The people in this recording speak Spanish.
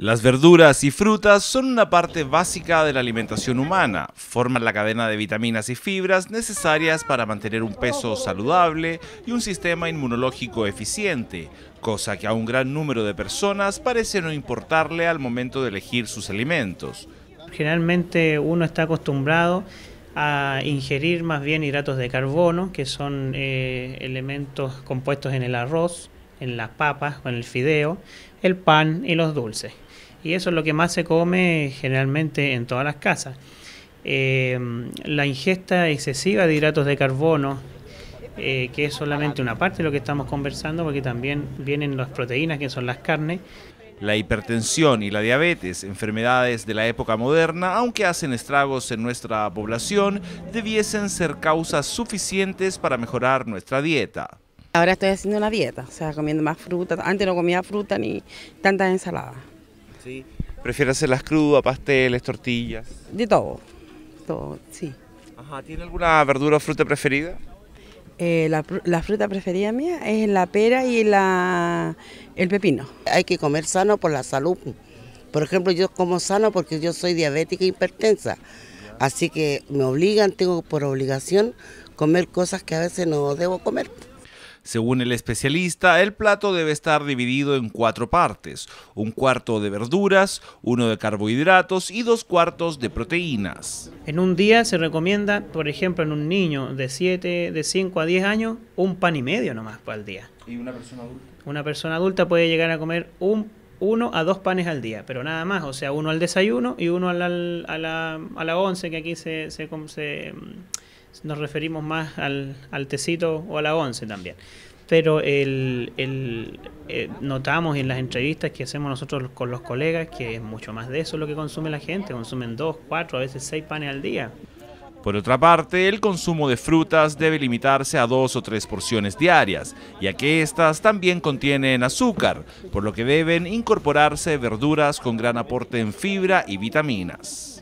Las verduras y frutas son una parte básica de la alimentación humana, forman la cadena de vitaminas y fibras necesarias para mantener un peso saludable y un sistema inmunológico eficiente, cosa que a un gran número de personas parece no importarle al momento de elegir sus alimentos. Generalmente uno está acostumbrado a ingerir más bien hidratos de carbono, que son eh, elementos compuestos en el arroz, en las papas, con el fideo, el pan y los dulces. Y eso es lo que más se come generalmente en todas las casas. Eh, la ingesta excesiva de hidratos de carbono, eh, que es solamente una parte de lo que estamos conversando, porque también vienen las proteínas, que son las carnes. La hipertensión y la diabetes, enfermedades de la época moderna, aunque hacen estragos en nuestra población, debiesen ser causas suficientes para mejorar nuestra dieta. Ahora estoy haciendo una dieta, o sea, comiendo más fruta. Antes no comía fruta ni tantas ensaladas. Sí. prefiero hacerlas crudas, pasteles, tortillas? De todo, todo, sí. Ajá, ¿tiene alguna verdura o fruta preferida? Eh, la, fruta preferida mía es la pera y la, el pepino. Hay que comer sano por la salud. Por ejemplo, yo como sano porque yo soy diabética e hipertensa. Así que me obligan, tengo por obligación comer cosas que a veces no debo comer. Según el especialista, el plato debe estar dividido en cuatro partes, un cuarto de verduras, uno de carbohidratos y dos cuartos de proteínas. En un día se recomienda, por ejemplo, en un niño de 7, de 5 a 10 años, un pan y medio nomás al día. ¿Y una persona adulta? Una persona adulta puede llegar a comer un uno a dos panes al día, pero nada más, o sea, uno al desayuno y uno a, la, a la once que aquí se, se, nos referimos más al, tecito o a la once también. Pero el, eh, notamos en las entrevistas que hacemos nosotros con los colegas que es mucho más de eso lo que consume la gente. Consumen dos, cuatro, a veces seis panes al día. Por otra parte, el consumo de frutas debe limitarse a dos o tres porciones diarias, ya que estas también contienen azúcar, por lo que deben incorporarse verduras con gran aporte en fibra y vitaminas.